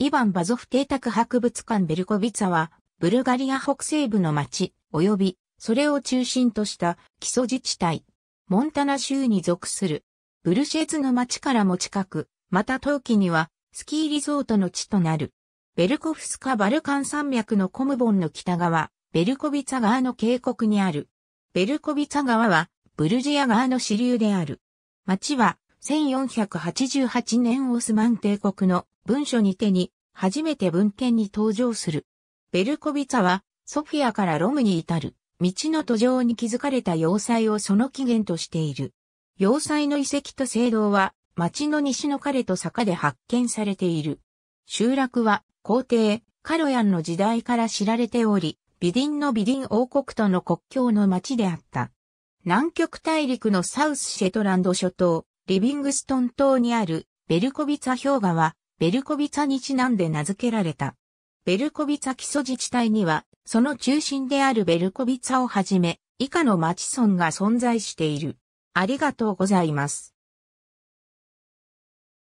イヴァン・バゾフ邸宅博物館ベルコビツァは、ブルガリア北西部の町、及び、それを中心とした基礎自治体、モンタナ州に属する、ブルシェツの町からも近く、また冬季には、スキーリゾートの地となる。ベルコフスカ・バルカン山脈のコムボンの北側、ベルコビツァ川の渓谷にある。ベルコビツァ川は、ブルジア川の支流である。町は、1488年オスマン帝国の文書にてに、初めて文献に登場する。ベルコビツァは、ソフィアからロムに至る、道の途上に築かれた要塞をその起源としている。要塞の遺跡と聖堂は、町の西の彼と坂で発見されている。集落は、皇帝、カロヤンの時代から知られており、ビディンのビディン王国との国境の町であった。南極大陸のサウスシェトランド諸島、リビングストン島にあるベルコビツァ氷河はベルコビツァにちなんで名付けられた。ベルコビツァ基礎自治体には、その中心であるベルコビツァをはじめ、以下の町村が存在している。ありがとうございます。